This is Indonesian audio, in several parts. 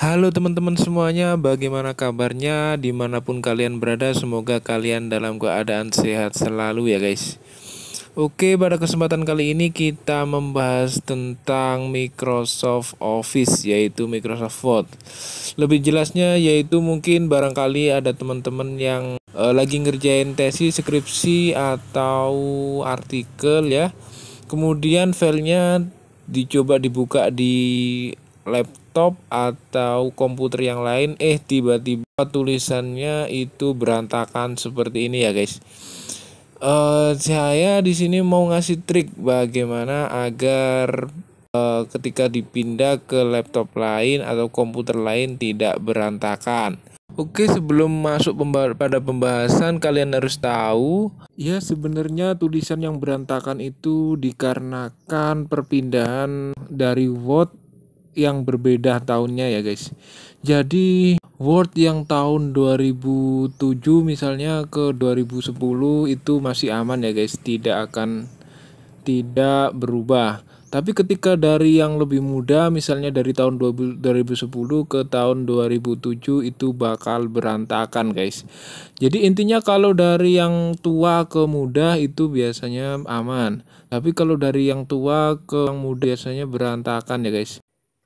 Halo teman-teman semuanya, bagaimana kabarnya? Dimanapun kalian berada, semoga kalian dalam keadaan sehat selalu ya guys Oke, pada kesempatan kali ini kita membahas tentang Microsoft Office yaitu Microsoft Word Lebih jelasnya yaitu mungkin barangkali ada teman-teman yang e, lagi ngerjain tesis, skripsi, atau artikel ya Kemudian filenya dicoba dibuka di laptop atau komputer yang lain eh tiba-tiba tulisannya itu berantakan seperti ini ya guys uh, saya di sini mau ngasih trik bagaimana agar uh, ketika dipindah ke laptop lain atau komputer lain tidak berantakan Oke, sebelum masuk pemba pada pembahasan, kalian harus tahu, ya sebenarnya tulisan yang berantakan itu dikarenakan perpindahan dari Word yang berbeda tahunnya ya guys. Jadi Word yang tahun 2007 misalnya ke 2010 itu masih aman ya guys, tidak akan tidak berubah. Tapi ketika dari yang lebih muda misalnya dari tahun 2010 ke tahun 2007 itu bakal berantakan guys. Jadi intinya kalau dari yang tua ke muda itu biasanya aman. Tapi kalau dari yang tua ke yang muda biasanya berantakan ya guys.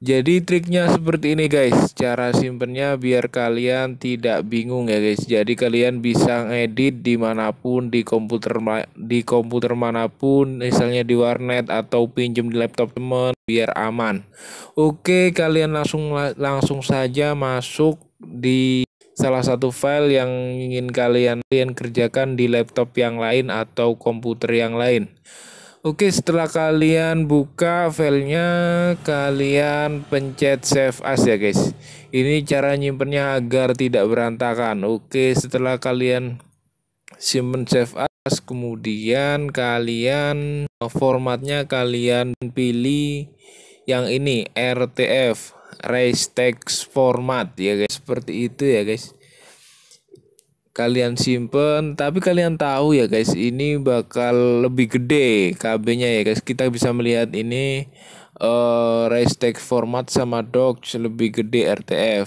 Jadi triknya seperti ini guys, cara simpennya biar kalian tidak bingung ya guys. Jadi kalian bisa ngedit dimanapun di komputer di komputer manapun, misalnya di warnet atau pinjem di laptop teman biar aman. Oke, kalian langsung langsung saja masuk di salah satu file yang ingin kalian, kalian kerjakan di laptop yang lain atau komputer yang lain. Oke, setelah kalian buka filenya, kalian pencet save as ya guys. Ini cara nyimpennya agar tidak berantakan. Oke, setelah kalian simpen save as, kemudian kalian formatnya kalian pilih yang ini RTF, Race Text Format ya guys. Seperti itu ya guys kalian simpen tapi kalian tahu ya guys ini bakal lebih gede KB-nya ya guys kita bisa melihat ini uh, eh, race tag format sama Doge lebih gede RTF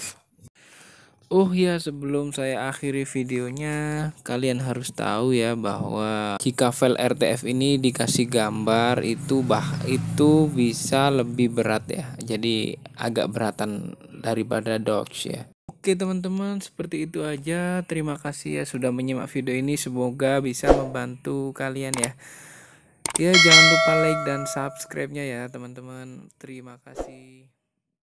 Oh uh, ya sebelum saya akhiri videonya kalian harus tahu ya bahwa jika file RTF ini dikasih gambar itu bah itu bisa lebih berat ya jadi agak beratan daripada Doge ya Oke teman-teman, seperti itu aja. Terima kasih ya sudah menyimak video ini. Semoga bisa membantu kalian ya. Ya, jangan lupa like dan subscribe-nya ya teman-teman. Terima kasih.